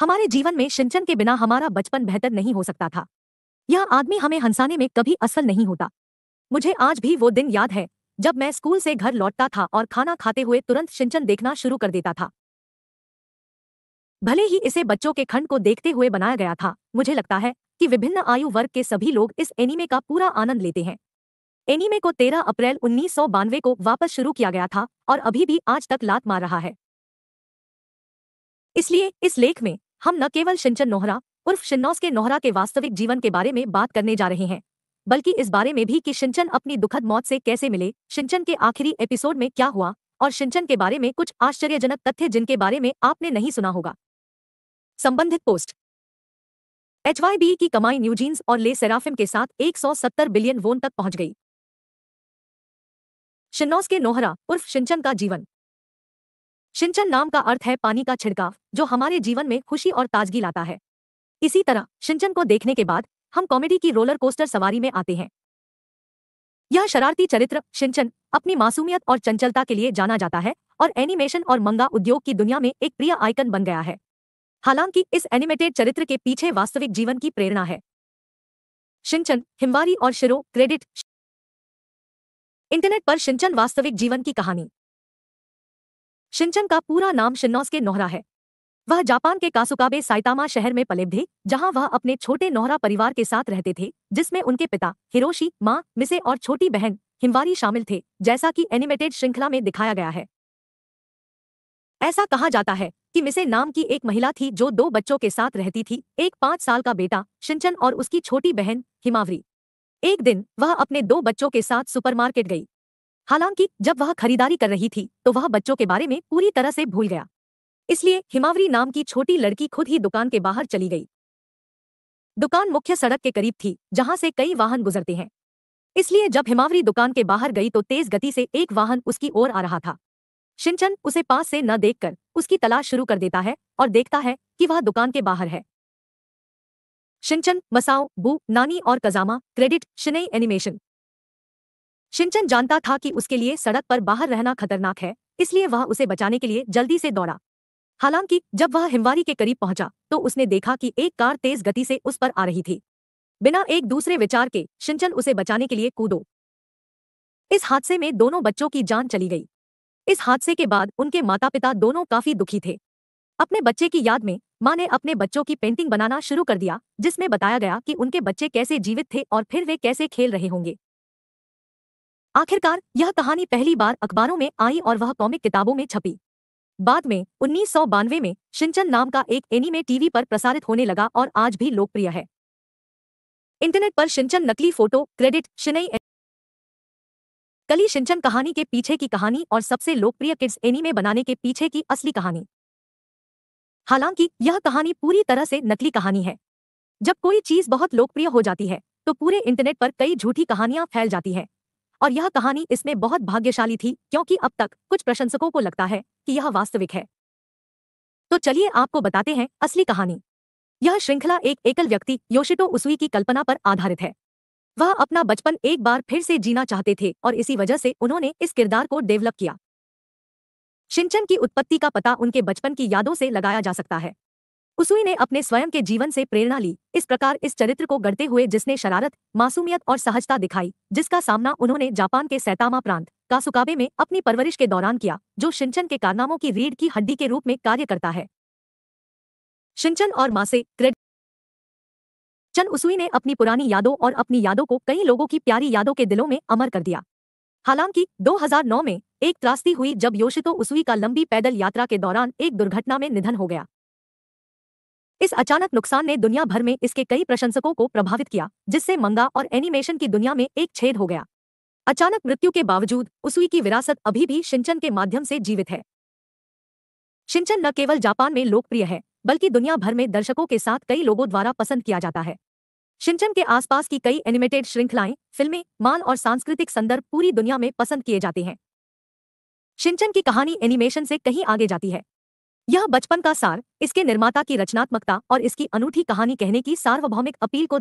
हमारे जीवन में सिंचन के बिना हमारा बचपन बेहतर नहीं हो सकता था यह आदमी हमें हंसाने में कभी असल नहीं होता मुझे आज भी वो दिन याद है जब मैं स्कूल से घर लौटता था और खाना खाते हुए तुरंत सिंचन देखना शुरू कर देता था भले ही इसे बच्चों के खंड को देखते हुए बनाया गया था मुझे लगता है कि विभिन्न आयु वर्ग के सभी लोग इस एनीमे का पूरा आनंद लेते हैं एनीमे को 13 अप्रैल उन्नीस को वापस शुरू किया गया था और अभी भी आज तक लात मार रहा है इसलिए इस लेख में हम न केवल सिंचन नोहरा उर्फ शिन्नौस के नोहरा के वास्तविक जीवन के बारे में बात करने जा रहे हैं बल्कि इस बारे में भी कि शिंचन अपनी दुखद मौत से कैसे मिले शिंचन के आखिरी एपिसोड में क्या हुआ और शिंचन के बारे में कुछ आश्चर्यजनक तथ्य जिनके बारे में आपने नहीं सुना होगा संबंधित पोस्ट एच की कमाई न्यूजीन्स और ले सेराफिम के साथ 170 बिलियन वोन तक पहुंच गई शिन्नौस के नोहरा उर्फ शिंचन का जीवन सिंचन नाम का अर्थ है पानी का छिड़काव जो हमारे जीवन में खुशी और ताजगी लाता है इसी तरह सिंचन को देखने के बाद हम कॉमेडी की रोलर कोस्टर सवारी में आते हैं यह शरारती चरित्र सिंचन अपनी मासूमियत और चंचलता के लिए जाना जाता है और एनिमेशन और मंगा उद्योग की दुनिया में एक प्रिय आइकन बन गया है हालांकि इस एनिमेटेड चरित्र के पीछे वास्तविक जीवन की प्रेरणा है शिंचन हिमवारी और शिरो क्रेडिट इंटरनेट पर शिंचन वास्तविक जीवन की कहानी शिनचन का पूरा नाम के नोहरा है वह जापान के कासुकाबे साइतामा शहर में पले थे जहां वह अपने छोटे नोहरा परिवार के साथ रहते थे जिसमें उनके पिता हिरोशी माँ मिसे और छोटी बहन हिमवारी शामिल थे जैसा कि एनिमेटेड श्रृंखला में दिखाया गया है ऐसा कहा जाता है कि मिसे नाम की एक महिला थी जो दो बच्चों के साथ रहती थी एक पाँच साल का बेटा शिंचन और उसकी छोटी बहन हिमावरी एक दिन वह अपने दो बच्चों के साथ सुपरमार्केट गई हालांकि जब वह खरीदारी कर रही थी तो वह बच्चों के बारे में पूरी तरह से भूल गया इसलिए हिमावरी नाम की छोटी लड़की खुद ही दुकान के बाहर चली गई दुकान मुख्य सड़क के करीब थी जहां से कई वाहन गुजरते हैं इसलिए जब हिमावरी दुकान के बाहर गई तो तेज गति से एक वाहन उसकी ओर आ रहा था शिनचन उसे पास से न देखकर उसकी तलाश शुरू कर देता है और देखता है कि वह दुकान के बाहर है शिनचन मसाओ बू नानी और Kazama credit Shinei animation Shinchan जानता था कि उसके लिए सड़क पर बाहर रहना खतरनाक है इसलिए वह उसे बचाने के लिए जल्दी से दौड़ा हालांकि जब वह हिमवारी के करीब पहुंचा तो उसने देखा कि एक कार तेज गति से उस पर आ रही थी बिना एक दूसरे विचार के शिनचन उसे बचाने के लिए कूदो इस हादसे में दोनों बच्चों की जान चली गई इस हादसे के बाद उनके माता पिता दोनों काफी दुखी थे अपने बच्चे की याद में माँ ने अपने बच्चों की पेंटिंग बनाना शुरू कर दिया जिसमें बताया गया कि उनके बच्चे कैसे जीवित थे और फिर वे कैसे खेल रहे होंगे आखिरकार यह कहानी पहली बार अखबारों में आई और वह कॉमिक किताबों में छपी बाद में उन्नीस में शिंचन नाम का एक एनीमे टीवी पर प्रसारित होने लगा और आज भी लोकप्रिय है इंटरनेट पर शिंचन नकली फोटो क्रेडिट शिनई कली शिंचन कहानी के पीछे की कहानी और सबसे लोकप्रिय किड्स एनीमे बनाने के पीछे की असली कहानी हालांकि यह कहानी पूरी तरह से नकली कहानी है जब कोई चीज बहुत लोकप्रिय हो जाती है तो पूरे इंटरनेट पर कई झूठी कहानियां फैल जाती हैं और यह कहानी इसमें बहुत भाग्यशाली थी क्योंकि अब तक कुछ प्रशंसकों को लगता है कि यह वास्तविक है तो चलिए आपको बताते हैं असली कहानी यह श्रृंखला एक एकल व्यक्ति योशिटो उसुई की कल्पना पर आधारित है वह अपना बचपन एक बार फिर से जीना चाहते थे और इसी वजह से उन्होंने इस किरदार को डेवलप किया शिंचन की उत्पत्ति का पता उनके बचपन की यादों से लगाया जा सकता है कुसुई ने अपने स्वयं के जीवन से प्रेरणा ली इस प्रकार इस चरित्र को गढ़ते हुए जिसने शरारत मासूमियत और सहजता दिखाई जिसका सामना उन्होंने जापान के सैतामा प्रांत कासुकाबे में अपनी परवरिश के दौरान किया जो शिंचन के कारनामों की रीढ़ की हड्डी के रूप में कार्य करता है शिंचन और मासे क्रेड चन उसुई ने अपनी पुरानी यादों और अपनी यादों को कई लोगों की प्यारी यादों के दिलों में अमर कर दिया हालांकि 2009 में एक त्रासदी हुई जब योशितो उसुई का लंबी पैदल यात्रा के दौरान एक दुर्घटना में निधन हो गया इस अचानक नुकसान ने दुनिया भर में इसके कई प्रशंसकों को प्रभावित किया जिससे मंगा और एनिमेशन की दुनिया में एक छेद हो गया अचानक मृत्यु के बावजूद उसुई की विरासत अभी भी शिंचन के माध्यम से जीवित है शिंचन न केवल जापान में लोकप्रिय है बल्कि दुनिया भर में दर्शकों के साथ कई लोगों द्वारा पसंद किया जाता है शिंचन के आसपास की कई एनिमेटेड श्रृंखलाएं फिल्में मान और सांस्कृतिक संदर्भ पूरी दुनिया में पसंद किए जाते हैं शिंचन की कहानी एनिमेशन से कहीं आगे जाती है यह बचपन का सार इसके निर्माता की रचनात्मकता और इसकी अनूठी कहानी कहने की सार्वभौमिक अपील को